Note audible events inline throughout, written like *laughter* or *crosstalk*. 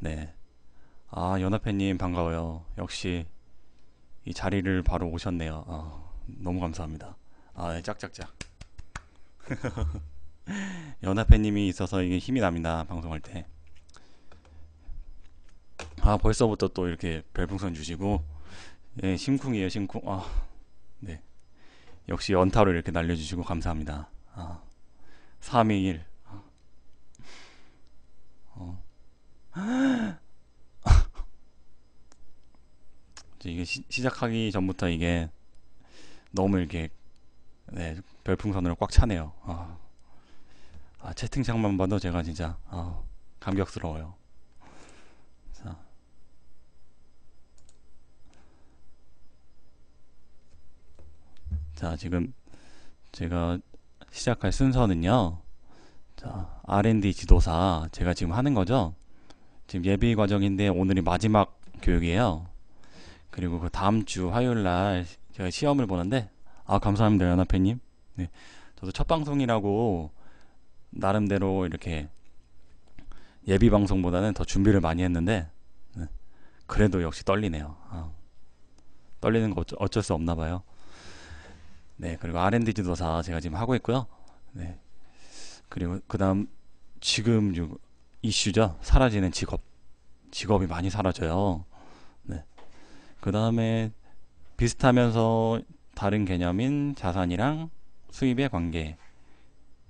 네. 아, 연합회님 반가워요. 역시 이 자리를 바로 오셨네요. 아, 너무 감사합니다. 아, 네, 짝짝짝. *laughs* 연합회님이 있어서 이게 힘이 납니다. 방송할 때. 아, 벌써부터 또 이렇게 별풍선 주시고 예, 심쿵이에요, 심쿵. 아, 네. 역시 연타로 이렇게 날려주시고 감사합니다. 아, 321. 이게 시, 작하기 전부터 이게 너무 이렇게 네, 별풍선으로 꽉 차네요. 아, 아, 채팅창만 봐도 제가 진짜 아, 감격스러워요. 자. 자, 지금 제가 시작할 순서는요. 자, R&D 지도사 제가 지금 하는 거죠. 지금 예비 과정인데 오늘이 마지막 교육이에요. 그리고 그 다음 주 화요일 날 제가 시험을 보는데 아 감사합니다 연합회님. 네, 저도 첫 방송이라고 나름대로 이렇게 예비 방송보다는 더 준비를 많이 했는데 네, 그래도 역시 떨리네요. 아, 떨리는 거 어쩌, 어쩔 수 없나 봐요. 네, 그리고 R&D 지도사 제가 지금 하고 있고요. 네, 그리고 그다음 지금 이슈죠. 사라지는 직업. 직업이 많이 사라져요. 네. 그 다음에 비슷하면서 다른 개념인 자산이랑 수입의 관계.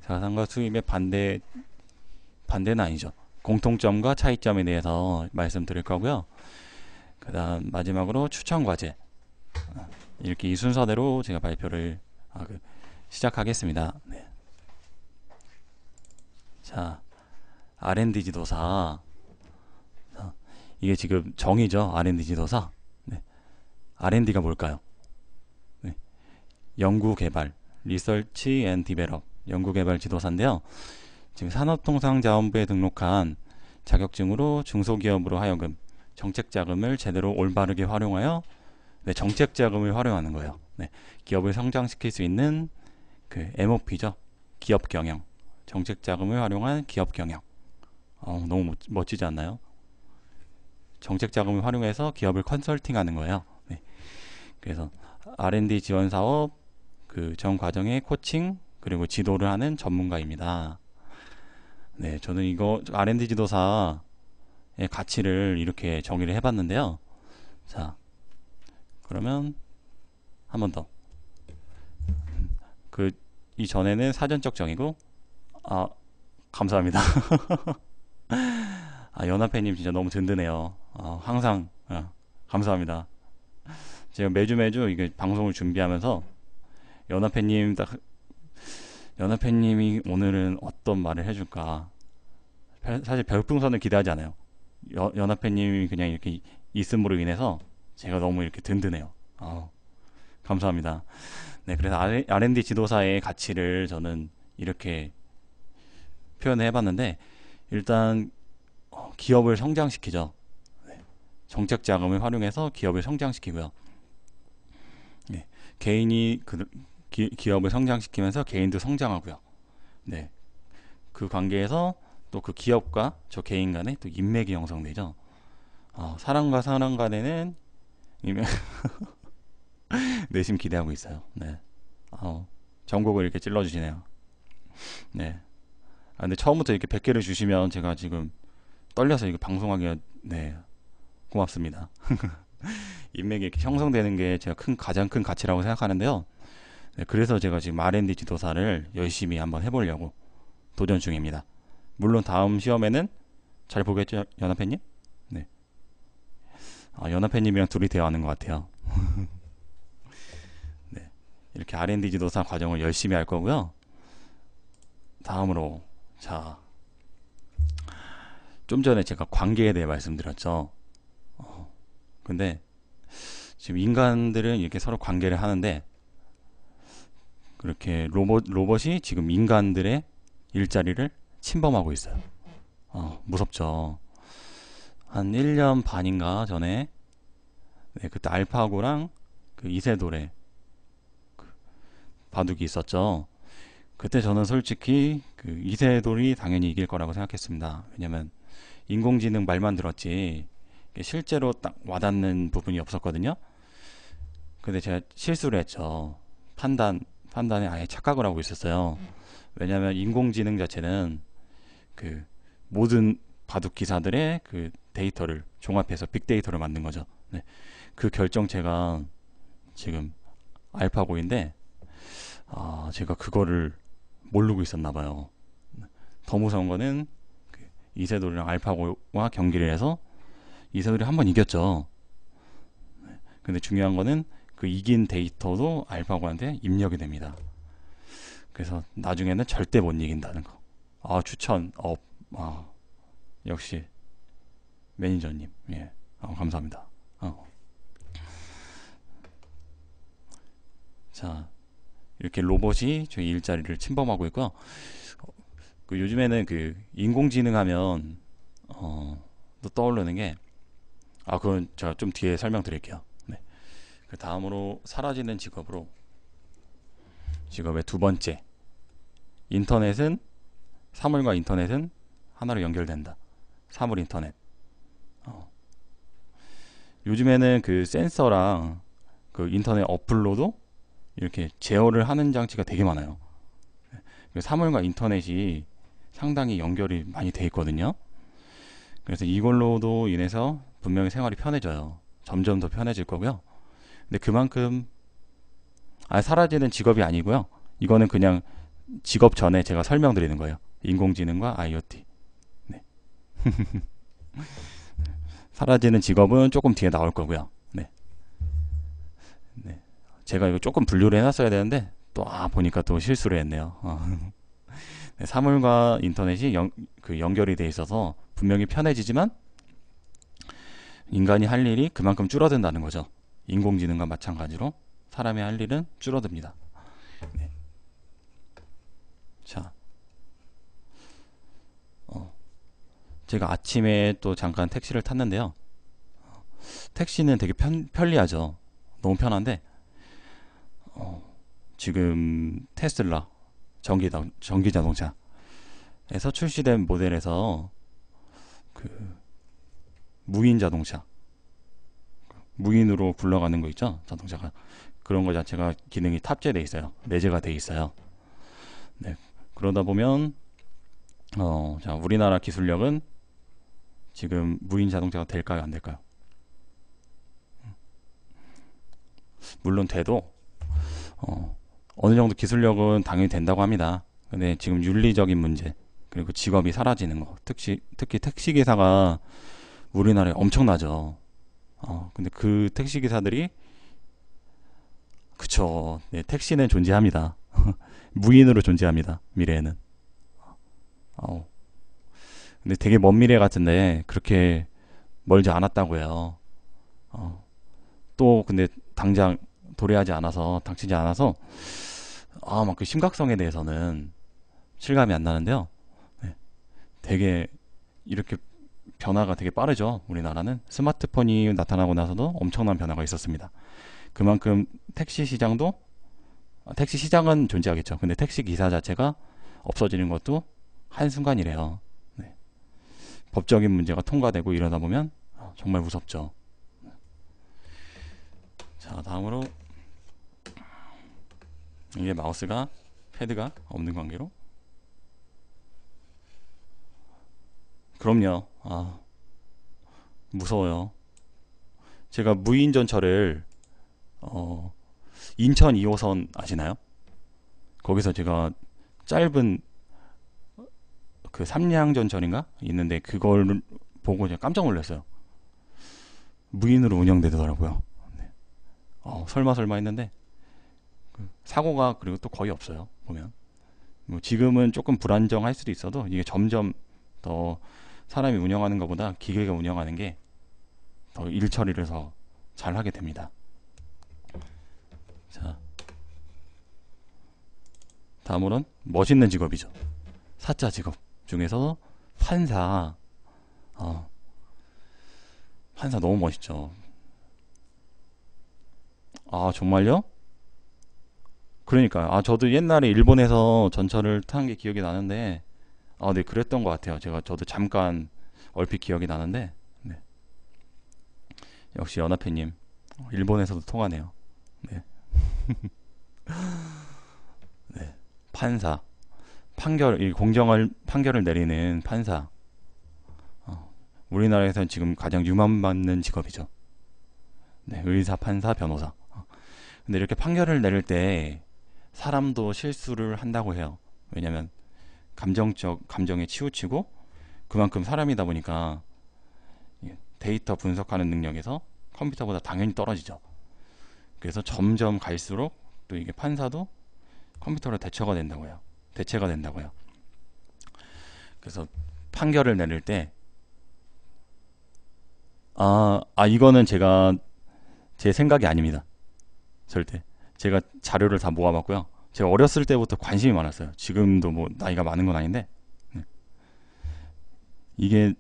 자산과 수입의 반대, 반대는 아니죠. 공통점과 차이점에 대해서 말씀드릴 거고요. 그 다음 마지막으로 추천 과제. 이렇게 이 순서대로 제가 발표를 아, 그 시작하겠습니다. 네. 자. R&D 지도사 이게 지금 정의죠. R&D 지도사 네. R&D가 뭘까요? 네. 연구개발 리서치 앤 디벨롭 연구개발 지도사인데요. 지금 산업통상자원부에 등록한 자격증으로 중소기업으로 하여금 정책자금을 제대로 올바르게 활용하여 네, 정책자금을 활용하는 거예요. 네, 기업을 성장시킬 수 있는 그 MOP죠. 기업경영. 정책자금을 활용한 기업경영. 어, 너무 멋, 지지 않나요? 정책 자금을 활용해서 기업을 컨설팅하는 거예요. 네. 그래서 R&D 지원 사업 그 전 과정의 코칭 그리고 지도를 하는 전문가입니다. 네, 저는 이거 R&D 지도사의 가치를 이렇게 정의를 해봤는데요. 자, 그러면 한 번 더. 그 이전에는 사전적 정의고, 아, 감사합니다. *laughs* 아, 연합회님 진짜 너무 든든해요. 아, 항상 아, 감사합니다. 제가 매주 매주 이게 방송을 준비하면서 연합회님 딱 연합회님이 오늘은 어떤 말을 해줄까 사실 별풍선을 기대하지 않아요. 여, 연합회님이 그냥 이렇게 있음으로 인해서 제가 너무 이렇게 든든해요. 아, 감사합니다. 네, 그래서 R&D 지도사의 가치를 저는 이렇게 표현해 봤는데 일단 어, 기업을 성장시키죠. 네. 정책 자금을 활용해서 기업을 성장시키고요. 네, 개인이 그, 기, 기업을 성장시키면서 개인도 성장하고요. 네, 그 관계에서 또 그 기업과 저 개인 간에 또 인맥이 형성되죠. 어, 사람과 사람 간에는 인맥 *laughs* 내심 기대하고 있어요. 네, 어, 전곡을 이렇게 찔러주시네요. 네. 아, 근데 처음부터 이렇게 100개를 주시면 제가 지금 떨려서 이거 방송하기가 네 고맙습니다. *laughs* 인맥이 이렇게 형성되는 게 제가 큰 가장 큰 가치라고 생각하는데요. 네, 그래서 제가 지금 R&D 지도사를 열심히 한번 해보려고 도전 중입니다. 물론 다음 시험에는 잘 보겠죠, 연합회님? 네. 아, 연합회님이랑 둘이 대화하는 것 같아요. *laughs* 네, 이렇게 R&D 지도사 과정을 열심히 할 거고요. 다음으로 자, 좀 전에 제가 관계에 대해 말씀드렸죠. 어, 근데 지금 인간들은 이렇게 서로 관계를 하는데 그렇게 로봇 로봇이 지금 인간들의 일자리를 침범하고 있어요. 어, 무섭죠. 한 1년 반인가 전에 네, 그때 알파고랑 그 이세돌의 그 바둑이 있었죠. 그때 저는 솔직히 그 이세돌이 당연히 이길 거라고 생각했습니다. 왜냐면 인공지능 말만 들었지 실제로 딱 와닿는 부분이 없었거든요. 근데 제가 실수를 했죠. 판단 판단에 아예 착각을 하고 있었어요. 왜냐면 인공지능 자체는 그 모든 바둑 기사들의 그 데이터를 종합해서 빅데이터를 만든 거죠. 네. 그 결정체가 지금 알파고인데 아, 제가 그거를 모르고 있었나 봐요. 더 무서운 거는 그 이세돌이랑 알파고와 경기를 해서 이세돌이 한 번 이겼죠. 근데 중요한 거는 그 이긴 데이터도 알파고한테 입력이 됩니다. 그래서 나중에는 절대 못 이긴다는 거. 아 추천 업. 아 역시 매니저님. 예. 아, 감사합니다. 어. 자 이렇게 로봇이 저희 일자리를 침범하고 있고요. 그 요즘에는 그 인공지능 하면 어, 또 떠오르는 게 아 그건 제가 좀 뒤에 설명드릴게요. 네. 그 다음으로 사라지는 직업으로 직업의 두 번째 인터넷은 사물과 인터넷은 하나로 연결된다. 사물 인터넷. 어. 요즘에는 그 센서랑 그 인터넷 어플로도 이렇게 제어를 하는 장치가 되게 많아요. 그 사물과 인터넷이 상당히 연결이 많이 돼 있거든요. 그래서 이걸로도 인해서 분명히 생활이 편해져요. 점점 더 편해질 거고요. 근데 그만큼 아, 사라지는 직업이 아니고요. 이거는 그냥 직업 전에 제가 설명드리는 거예요. 인공지능과 IoT. 네. *laughs* 사라지는 직업은 조금 뒤에 나올 거고요. 네. 네. 제가 이거 조금 분류를 해놨어야 되는데 또 아 보니까 또 실수를 했네요. 어. *laughs* 네, 사물과 인터넷이 연, 그 연결이 돼 있어서 분명히 편해지지만 인간이 할 일이 그만큼 줄어든다는 거죠. 인공지능과 마찬가지로 사람이 할 일은 줄어듭니다. 네. 자, 어, 제가 아침에 또 잠깐 택시를 탔는데요. 어. 택시는 되게 편, 편리하죠. 너무 편한데 어, 지금 테슬라 전기 전기 자동차에서 출시된 모델에서 그 무인 자동차 무인으로 굴러가는 거 있죠 자동차가 그런 거 자체가 기능이 탑재돼 있어요 내재가 돼 있어요 네 그러다 보면 어자 우리나라 기술력은 지금 무인 자동차가 될까요 안 될까요 물론 돼도 어, 어느 정도 기술력은 당연히 된다고 합니다. 근데 지금 윤리적인 문제 그리고 직업이 사라지는 거 특히 특히 택시기사가 우리나라에 엄청나죠. 어, 근데 그 택시기사들이 그쵸. 네, 택시는 존재합니다. *laughs* 무인으로 존재합니다. 미래에는. 어, 어. 근데 되게 먼 미래 같은데 그렇게 멀지 않았다고요. 해 어. 또 근데 당장 도래하지 않아서 닥치지 않아서 아막 그 심각성에 대해서는 실감이 안 나는데요. 네. 되게 이렇게 변화가 되게 빠르죠. 우리나라는 스마트폰이 나타나고 나서도 엄청난 변화가 있었습니다. 그만큼 택시 시장도 아, 택시 시장은 존재하겠죠. 근데 택시 기사 자체가 없어지는 것도 한순간이래요. 네. 법적인 문제가 통과되고 이러다 보면 아, 정말 무섭죠. 네. 자, 다음으로 이게 마우스가 패드가 없는 관계로 그럼요 아 무서워요 제가 무인전철을 어, 인천 2호선 아시나요? 거기서 제가 짧은 그 삼량전철인가 있는데 그걸 보고 깜짝 놀랐어요 무인으로 운영되더라고요 네. 어, 설마 설마 했는데 사고가 그리고 또 거의 없어요 보면 뭐 지금은 조금 불안정할 수도 있어도 이게 점점 더 사람이 운영하는 것보다 기계가 운영하는 게 더일 처리를 더잘 하게 됩니다 자 다음으론 멋있는 직업이죠 사자 직업 중에서 판사 어, 판사 너무 멋있죠 아 정말요? 그러니까 아 저도 옛날에 일본에서 전철을 탄 게 기억이 나는데 아 네 그랬던 것 같아요. 제가 저도 잠깐 얼핏 기억이 나는데 네. 역시 연합회님 일본에서도 통하네요. 네. *laughs* 네. 판사 판결 이 공정을 판결을 내리는 판사 어, 우리나라에서는 지금 가장 유망받는 직업이죠. 네, 의사, 판사, 변호사. 어, 근데 이렇게 판결을 내릴 때 사람도 실수를 한다고 해요. 왜냐면 감정적 감정에 치우치고 그만큼 사람이다 보니까 데이터 분석하는 능력에서 컴퓨터보다 당연히 떨어지죠. 그래서 점점 갈수록 또 이게 판사도 컴퓨터로 대처가 된다고요. 대체가 된다고요. 그래서 판결을 내릴 때 아, 아 이거는 제가 제 생각이 아닙니다. 절대. 제가 자료를 다 모아봤고요. 제가 어렸을 때부터 관심이 많았어요. 지금도 뭐 나이가 많은 건 아닌데 네. 이게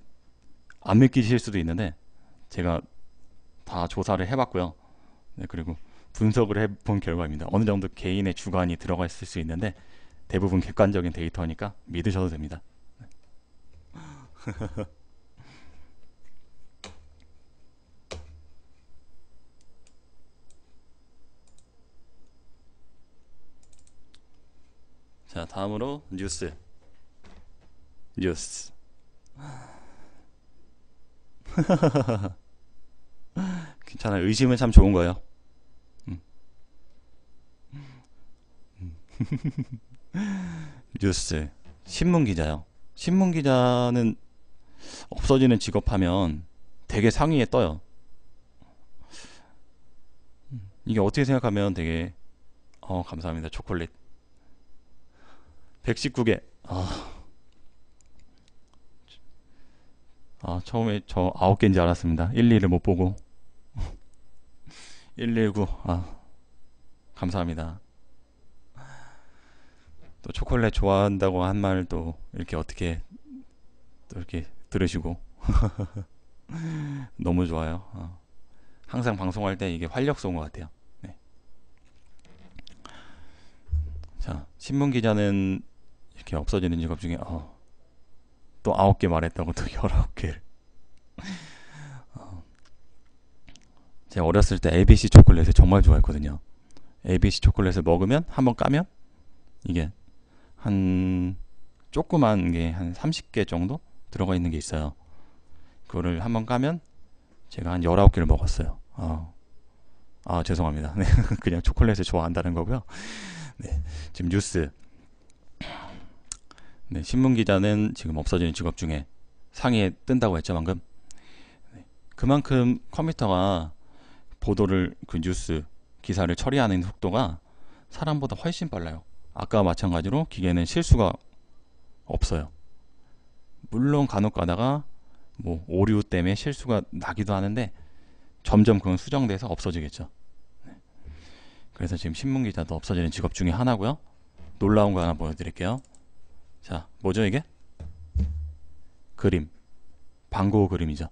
안 믿기실 수도 있는데 제가 다 조사를 해봤고요. 네, 그리고 분석을 해본 결과입니다. 어느 정도 개인의 주관이 들어가 있을 수 있는데 대부분 객관적인 데이터니까 믿으셔도 됩니다. 네. *laughs* 다음으로 뉴스 뉴스 *laughs* 괜찮아 의심은 참 좋은 거예요 음. 음. *laughs* 뉴스 신문 기자요 신문 기자는 없어지는 직업하면 되게 상위에 떠요 음. 이게 어떻게 생각하면 되게 어 감사합니다 초콜릿 119개. 아. 아, 처음에 저 9개인 줄 알았습니다. 1, 1 2를 못 보고. 119. *laughs* 아. 감사합니다. 또 초콜릿 좋아한다고 한 말도 이렇게 어떻게 또 이렇게 들으시고. *laughs* 너무 좋아요. 어. 항상 방송할 때 이게 활력소인 것 같아요. 네. 자, 신문 기자는 이렇게 없어지는 직업 중에 어, 또 아홉 개 말했다고 또 *laughs* 열아홉 개를 어, 제가 어렸을 때 ABC 초콜릿을 정말 좋아했거든요. ABC 초콜릿을 먹으면 한 번 까면 이게 한 조그만 게 한 30개 정도 들어가 있는 게 있어요. 그거를 한 번 까면 제가 한 열아홉 개를 먹었어요. 어. 아, 죄송합니다. *laughs* 네. 그냥 초콜릿을 좋아한다는 거고요. 네. 지금 뉴스 네, 신문 기자는 지금 없어지는 직업 중에 상위에 뜬다고 했죠 방금. 네, 그만큼 컴퓨터가 보도를 그 뉴스 기사를 처리하는 속도가 사람보다 훨씬 빨라요. 아까와 마찬가지로 기계는 실수가 없어요. 물론 간혹 가다가 뭐 오류 때문에 실수가 나기도 하는데 점점 그건 수정돼서 없어지겠죠. 네. 그래서 지금 신문 기자도 없어지는 직업 중에 하나고요. 놀라운 거 하나 보여드릴게요. 자, 뭐죠 이게? 그림. 방고 그림이죠.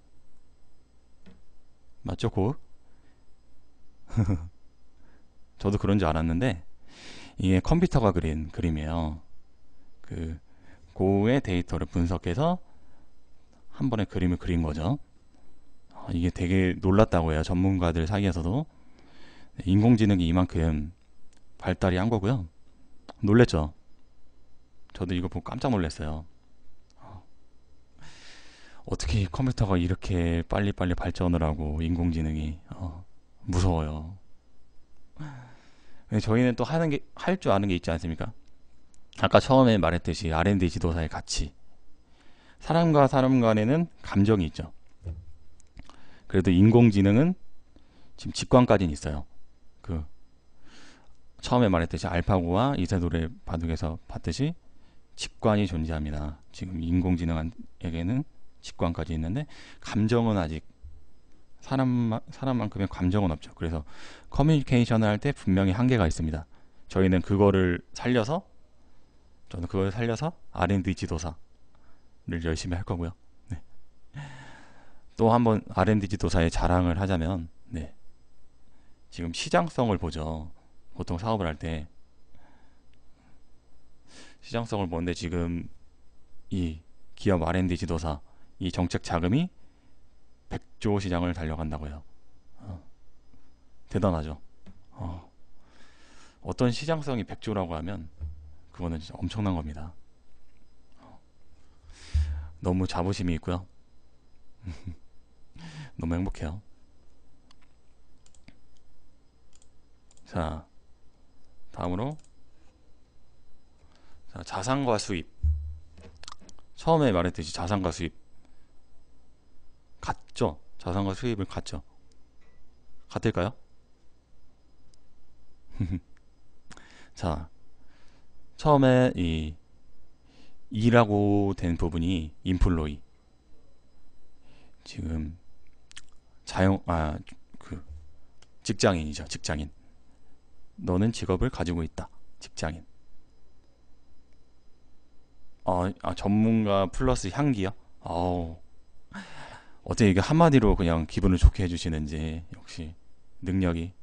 맞죠, 고? *laughs* 저도 그런 줄 알았는데 이게 컴퓨터가 그린 그림이에요. 그 고의 데이터를 분석해서 한 번에 그림을 그린 거죠. 아, 이게 되게 놀랐다고 해요. 전문가들 사이에서도 인공지능이 이만큼 발달이 한 거고요. 놀랬죠. 저도 이거 보고 깜짝 놀랐어요. 어. 어떻게 컴퓨터가 이렇게 빨리빨리 발전을 하고 인공지능이 어, 무서워요. 저희는 또 하는 게 할 줄 아는 게 있지 않습니까? 아까 처음에 말했듯이 R&D 지도사의 가치. 사람과 사람 간에는 감정이 있죠. 그래도 인공지능은 지금 직관까지는 있어요. 그 처음에 말했듯이 알파고와 이세돌의 바둑에서 봤듯이 직관이 존재합니다. 지금 인공지능에게는 직관까지 있는데 감정은 아직 사람 사람만큼의 감정은 없죠. 그래서 커뮤니케이션을 할 때 분명히 한계가 있습니다. 저희는 그거를 살려서 저는 그걸 살려서 R&D 지도사를 열심히 할 거고요. 네. 또 한번 R&D 지도사의 자랑을 하자면 네. 지금 시장성을 보죠. 보통 사업을 할때 시장성을 보는데 지금 이 기업 R&D 지도사 이 정책 자금이 100조 시장을 달려간다고요. 어. 대단하죠. 어. 어떤 시장성이 100조라고 하면 그거는 진짜 엄청난 겁니다. 어. 너무 자부심이 있고요. *laughs* 너무 행복해요. 자, 다음으로 자, 자산과 수입. 처음에 말했듯이 자산과 수입. 같죠? 자산과 수입을 같죠? 같을까요? *laughs* 자, 처음에 이 2라고 된 부분이 인플로이 e. 지금 자영 아 그 직장인이죠 직장인 너는 직업을 가지고 있다 직장인 어, 아, 전문가 플러스 향기요? 어우. 어째 이게 한마디로 그냥 기분을 좋게 해주시는지, 역시 능력이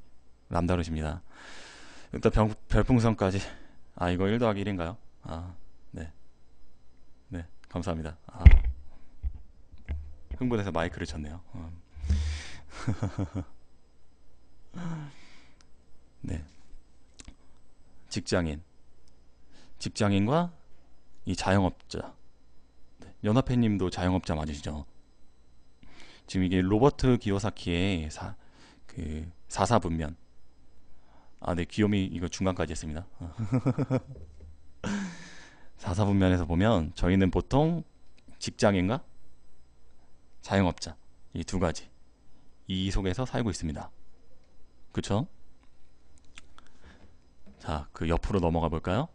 남다르십니다. 일단 병, 별풍선까지. 아, 이거 1 더하기 1인가요? 아, 네. 네, 감사합니다. 아. 흥분해서 마이크를 쳤네요. 음. *laughs* 네. 직장인. 직장인과 이 자영업자 네, 연합회님도 자영업자 맞으시죠? 지금 이게 로버트 기요사키의 사, 그 사사분면 아 네 귀요미 이거 중간까지 했습니다 *laughs* 사사분면에서 보면 저희는 보통 직장인과 자영업자 이 두 가지 이 속에서 살고 있습니다 그쵸? 자 그 옆으로 넘어가 볼까요?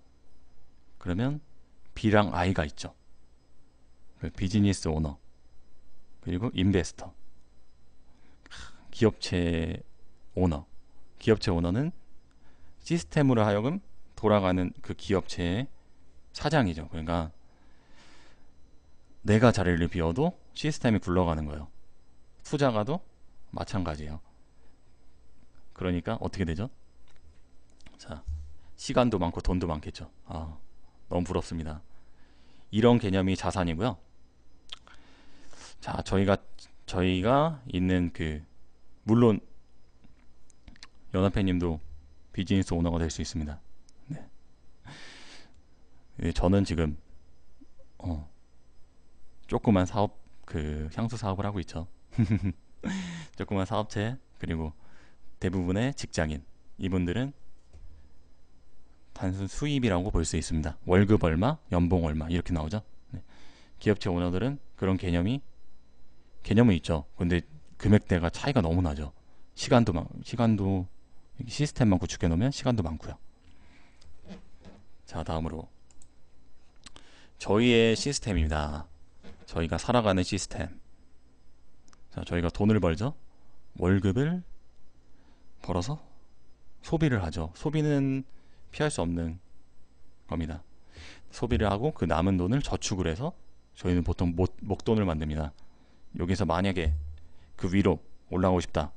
그러면 B랑 I가 있죠. 그 비즈니스 오너 그리고 인베스터 기업체 오너 기업체 오너는 시스템으로 하여금 돌아가는 그 기업체의 사장이죠. 그러니까 내가 자리를 비워도 시스템이 굴러가는 거예요. 투자가도 마찬가지예요. 그러니까 어떻게 되죠? 자, 시간도 많고 돈도 많겠죠. 아. 너무 부럽습니다. 이런 개념이 자산이고요. 자, 저희가 저희가 있는 그 물론 연합회님도 비즈니스 오너가 될 수 있습니다. 네. 예, 저는 지금 어, 조그만 사업 그 향수 사업을 하고 있죠. *laughs* 조그만 사업체 그리고 대부분의 직장인 이분들은 단순 수입이라고 볼 수 있습니다. 월급 얼마, 연봉 얼마 이렇게 나오죠. 네. 기업체 오너들은 그런 개념이 개념은 있죠. 근데 금액대가 차이가 너무 나죠. 시간도 막 시간도 시스템만 구축해 놓으면 시간도 많고요. 자 다음으로 저희의 시스템입니다. 저희가 살아가는 시스템. 자 저희가 돈을 벌죠. 월급을 벌어서 소비를 하죠. 소비는 피할 수 없는 겁니다. 소비를 하고 그 남은 돈을 저축을 해서 저희는 보통 목, 목돈을 만듭니다. 여기서 만약에 그 위로 올라가고 싶다.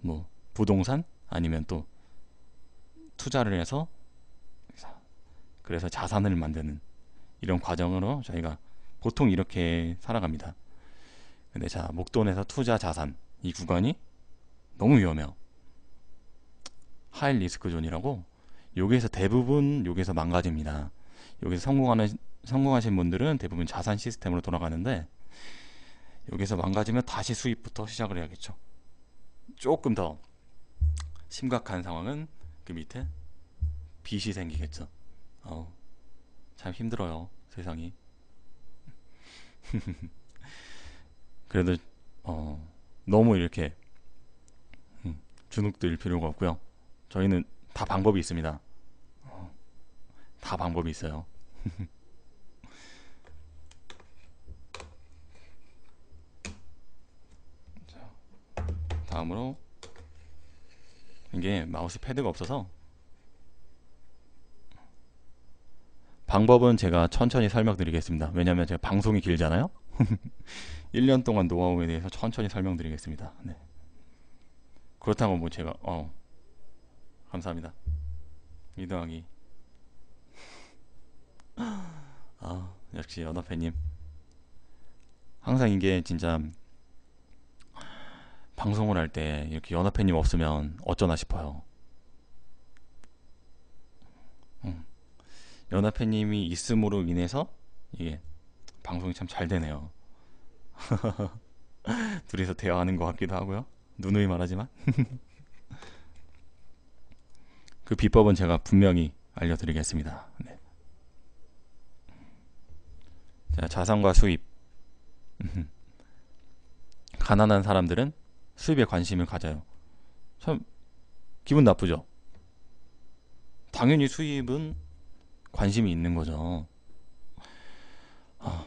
뭐 부동산 아니면 또 투자를 해서 그래서 자산을 만드는 이런 과정으로 저희가 보통 이렇게 살아갑니다. 근데 자, 목돈에서 투자 자산 이 구간이 너무 위험해요. 하이 리스크 존이라고 여기에서 대부분 여기에서 망가집니다. 여기서 성공하는 성공하신 분들은 대부분 자산 시스템으로 돌아가는데 여기서 망가지면 다시 수입부터 시작을 해야겠죠. 조금 더 심각한 상황은 그 밑에 빚이 생기겠죠. 어참 힘들어요, 세상이. *laughs* 그래도 어, 너무 이렇게 음, 주눅들 필요가 없고요. 저희는 다 방법이 있습니다. 다 방법이 있어요 *laughs* 자, 다음으로 이게 마우스 패드가 없어서 방법은 제가 천천히 설명드리겠습니다 왜냐면 하 제가 방송이 길잖아요 1년 *laughs* 동안 노하우에 대해서 천천히 설명드리겠습니다 네. 그렇다고 뭐 제가 어 감사합니다 이 더하기 아 역시 연어팬님 항상 이게 진짜 방송을 할 때 이렇게 연어팬님 없으면 어쩌나 싶어요 응. 음. 연어팬님이 있음으로 인해서 이게 방송이 참 잘 되네요 *laughs* 둘이서 대화하는 것 같기도 하고요 누누이 말하지만 *laughs* 그 비법은 제가 분명히 알려드리겠습니다 네. 자, 자산과 수입 *laughs* 가난한 사람들은 수입에 관심을 가져요. 참 기분 나쁘죠? 당연히 수입은 관심이 있는 거죠. 아,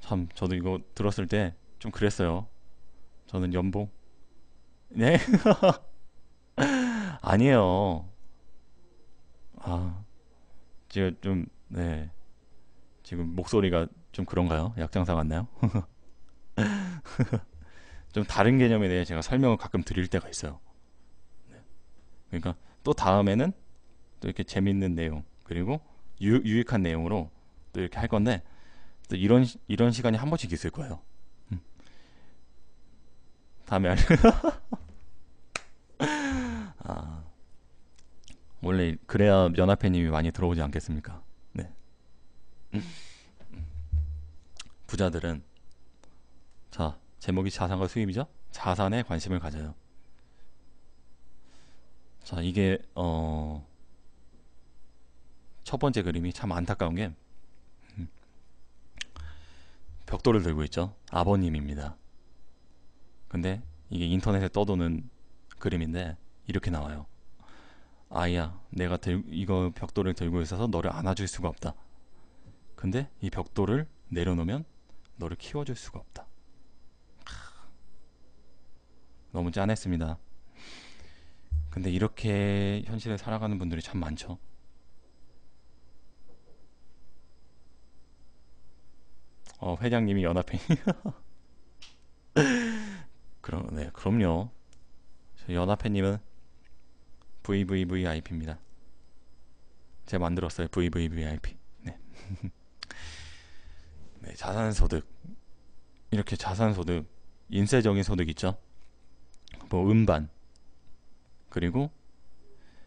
참 저도 이거 들었을 때 좀 그랬어요. 저는 연봉 네 *laughs* 아니에요. 아 지금 좀네 지금 목소리가 좀 그런가요? 약장사 같나요? *laughs* 좀 다른 개념에 대해 제가 설명을 가끔 드릴 때가 있어요. 네. 그러니까 또 다음에는 또 이렇게 재밌는 내용 그리고 유, 익한 내용으로 또 이렇게 할 건데 또 이런 이런 시간이 한 번씩 있을 거예요. 음. 다음에 알. *laughs* 아 원래 그래야 연합회님이 많이 들어오지 않겠습니까? 네. 부자들은 자 제목이 자산과 수입이죠. 자산에 관심을 가져요. 자 이게 어첫 번째 그림이 참 안타까운 게 벽돌을 들고 있죠. 아버님입니다. 근데 이게 인터넷에 떠도는 그림인데 이렇게 나와요. 아이야, 내가 들, 이거 벽돌을 들고 있어서 너를 안아줄 수가 없다. 근데 이 벽돌을 내려놓으면 너를 키워줄 수가 없다. 너무 짠했습니다. 근데 이렇게 현실에 살아가는 분들이 참 많죠. 어, 회장님이 연합회이요 *laughs* 그럼, 네, 그럼요. 연합회님은 VVVIP입니다. 제가 만들었어요. VVVIP. 네. *laughs* 네, 자산 소득 이렇게 자산 소득, 인쇄적인 소득 있죠. 뭐 음반 그리고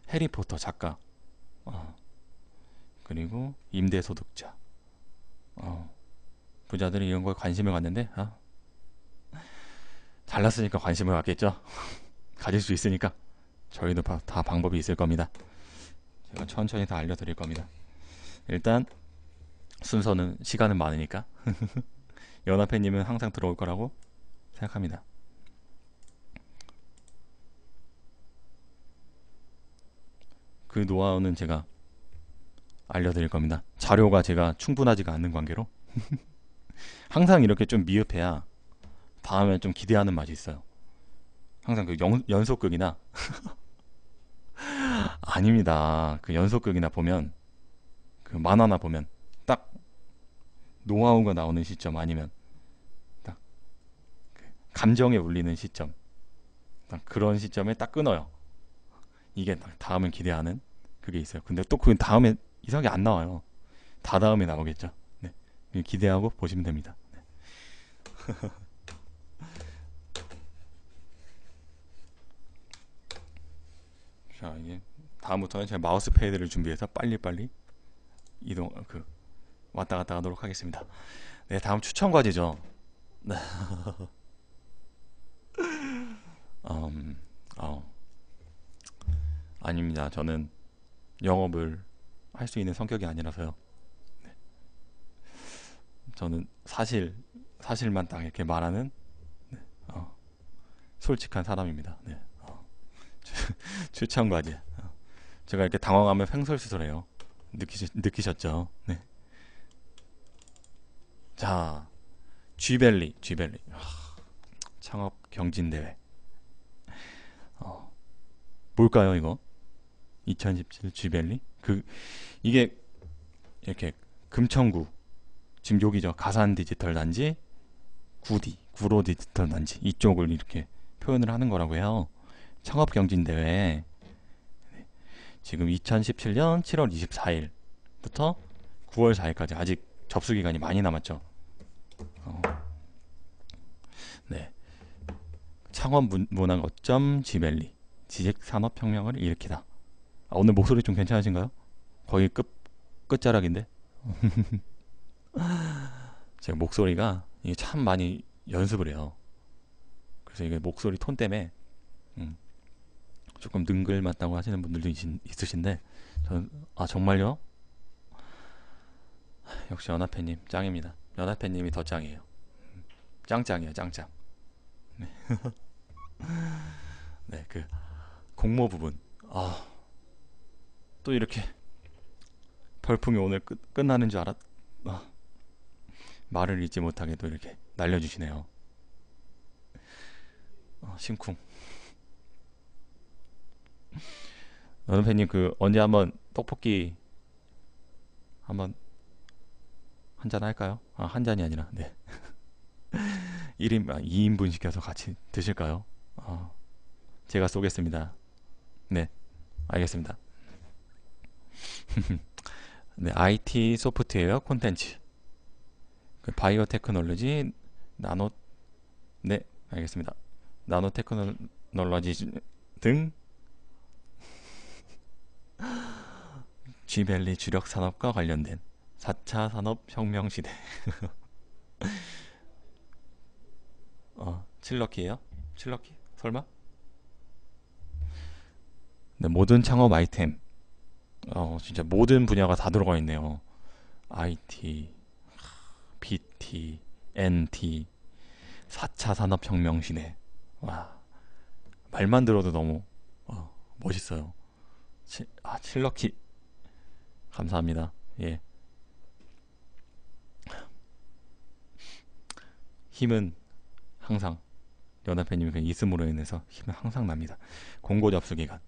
해리포터 작가 어. 그리고 임대소득자 어. 부자들이 이런 거에 관심을 갖는데 어. 달랐으니까 관심을 갖겠죠 *laughs* 가질 수 있으니까 저희도 다 방법이 있을 겁니다 제가 천천히 다 알려드릴 겁니다 일단 순서는 시간은 많으니까 *laughs* 연합회님은 항상 들어올 거라고 생각합니다. 그 노하우는 제가 알려드릴 겁니다. 자료가 제가 충분하지가 않는 관계로 *laughs* 항상 이렇게 좀 미흡해야 다음에 좀 기대하는 맛이 있어요. 항상 그 연, 연속극이나 *laughs* 아닙니다. 그 연속극이나 보면 그 만화나 보면 노하우가 나오는 시점 아니면 딱 감정에 울리는 시점 딱 그런 시점에 딱 끊어요 이게 딱다음에 기대하는 그게 있어요 근데 또 그 다음에 이상하게 안 나와요 다 다음에 나오겠죠 네. 기대하고 보시면 됩니다 네. *laughs* 자 이제 다음부터는 제가 마우스 패드를 준비해서 빨리빨리 이동 그 왔다 갔다 하도록 하겠습니다. 네, 다음 추천 과제죠. 네. *laughs* 음, 어. 아닙니다. 저는 영업을 할 수 있는 성격이 아니라서요. 네. 저는 사실 사실만 딱 이렇게 말하는 네. 어. 솔직한 사람입니다. 네. 어. *laughs* 추천 과제. 어. 제가 이렇게 당황하면 횡설수설해요. 느끼시, 느끼셨죠? 네. 자, 쥐벨리, 쥐벨리. 아, 창업 경진대회. 어, 뭘까요, 이거? 2017 쥐벨리? 그, 이게, 이렇게, 금천구. 지금 여기죠. 가산 디지털 단지, 구디, 구로 디지털 단지. 이쪽을 이렇게 표현을 하는 거라고 해요. 창업 경진대회. 지금 2017년 7월 24일부터 9월 4일까지 아직 접수 기간이 많이 남았죠. 어. 네. 창원 문학 어쩜 지멜리 지식 산업 혁명을 일으키다. 아, 오늘 목소리 좀 괜찮으신가요? 거의 끝 끝자락인데. *laughs* 제가 목소리가 이게 참 많이 연습을 해요. 그래서 이게 목소리 톤 때문에 음, 조금 능글맞다고 하시는 분들도 있, 으신데 저는 아 정말요? 역시 연합회님 짱입니다. 연합팬님이더 짱이에요. 짱짱이에요, 짱짱. 네, *laughs* 네그 공모 부분. 아, 또 이렇게 별풍이 오늘 끝, 끝나는 줄 알았. 아, 말을 잊지 못하게 또 이렇게 날려주시네요. 아, 심쿵. 연합팬님그 언제 한번 떡볶이 한번 한잔 할까요? 아, 한 잔이 아니라, 네. 1인, *laughs* 아, 2인분 시켜서 같이 드실까요? 아, 제가 쏘겠습니다. 네, 알겠습니다. *laughs* 네, IT 소프트웨어 콘텐츠. 그 바이오 테크놀로지, 나노, 네, 알겠습니다. 나노 테크놀로지 등지밸리 *laughs* 주력 산업과 관련된 4차 산업혁명 시대 *laughs* 어, 칠럭키예요? 칠럭키? 설마? 네, 모든 창업 아이템 어, 진짜 모든 분야가 다 들어가 있네요 IT, PT, NT 4차 산업혁명 시대 와 말만 들어도 너무 어, 멋있어요 치, 아 칠럭키 감사합니다 예 힘은 항상 연합회님이 그냥 있음으로 인해서 힘은 항상 납니다. 공고 접수 기간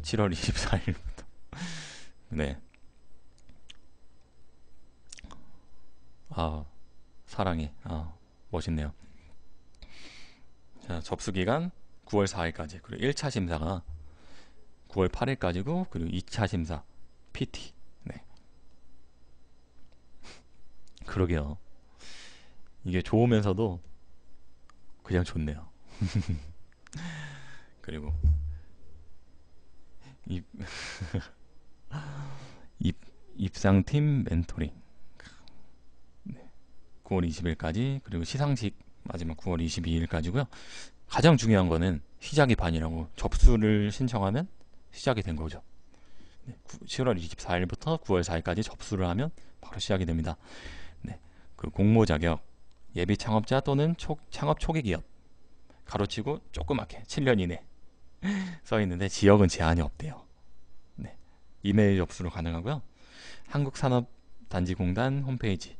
7월 24일부터 *laughs* 네. 아 사랑해 아 멋있네요. 자 접수 기간 9월 4일까지 그리고 1차 심사가 9월 8일까지고 그리고 2차 심사 PT 네 *laughs* 그러게요 이게 좋으면서도 그냥 좋네요. *laughs* 그리고 입, *laughs* 입 입상팀 멘토링 네. 9월 20일까지 그리고 시상식 마지막 9월 22일까지고요. 가장 중요한 거는 시작이 반이라고 접수를 신청하면 시작이 된 거죠. 7월 24일부터 9월 4일까지 접수를 하면 바로 시작이 됩니다. 네, 그 공모 자격 예비 창업자 또는 초, 창업 초기 기업 가로치고 조그맣게 7년 이내 *laughs* 써 있는데 지역은 제한이 없대요. 네. 이메일 접수로 가능하고요. 한국산업단지공단 홈페이지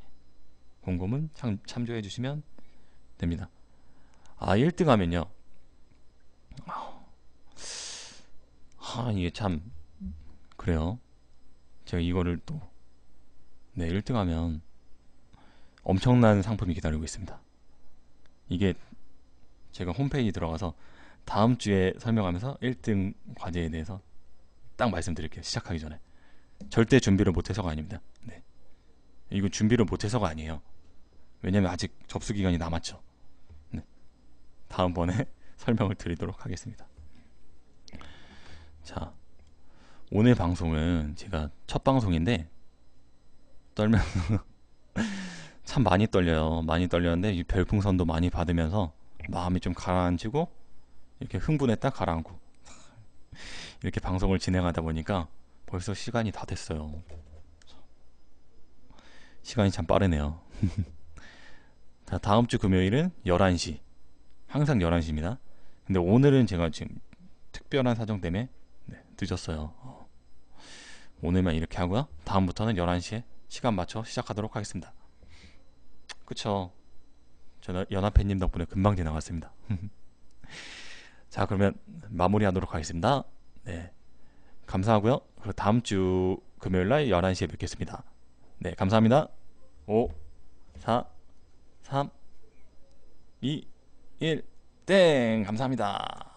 공고문 참, 참조해 주시면 됩니다. 아 1등 하면요. 아, 아 이게 참 그래요. 제가 이거를 또 네, 1등 하면 엄청난 상품이 기다리고 있습니다. 이게 제가 홈페이지 들어가서 다음 주에 설명하면서 1등 과제에 대해서 딱 말씀드릴게요. 시작하기 전에. 절대 준비를 못해서가 아닙니다. 네. 이거 준비를 못해서가 아니에요. 왜냐면 아직 접수 기간이 남았죠. 네. 다음번에 *laughs* 설명을 드리도록 하겠습니다. 자, 오늘 방송은 제가 첫 방송인데 떨면서 참 많이 떨려요. 많이 떨렸는데 이 별풍선도 많이 받으면서 마음이 좀 가라앉히고 이렇게 흥분했다 가라앉고 이렇게 방송을 진행하다 보니까 벌써 시간이 다 됐어요. 시간이 참 빠르네요. *laughs* 자, 다음 주 금요일은 11시. 항상 11시입니다. 근데 오늘은 제가 지금 특별한 사정 때문에 네, 늦었어요. 어. 오늘만 이렇게 하고요. 다음부터는 11시에 시간 맞춰 시작하도록 하겠습니다. 그렇죠 연합회님 덕분에 금방 지나갔습니다 *laughs* 자 그러면 마무리하도록 하겠습니다 네 감사하고요 그리 다음 주 금요일날 11시에 뵙겠습니다 네 감사합니다 5 4 3 2 1땡 감사합니다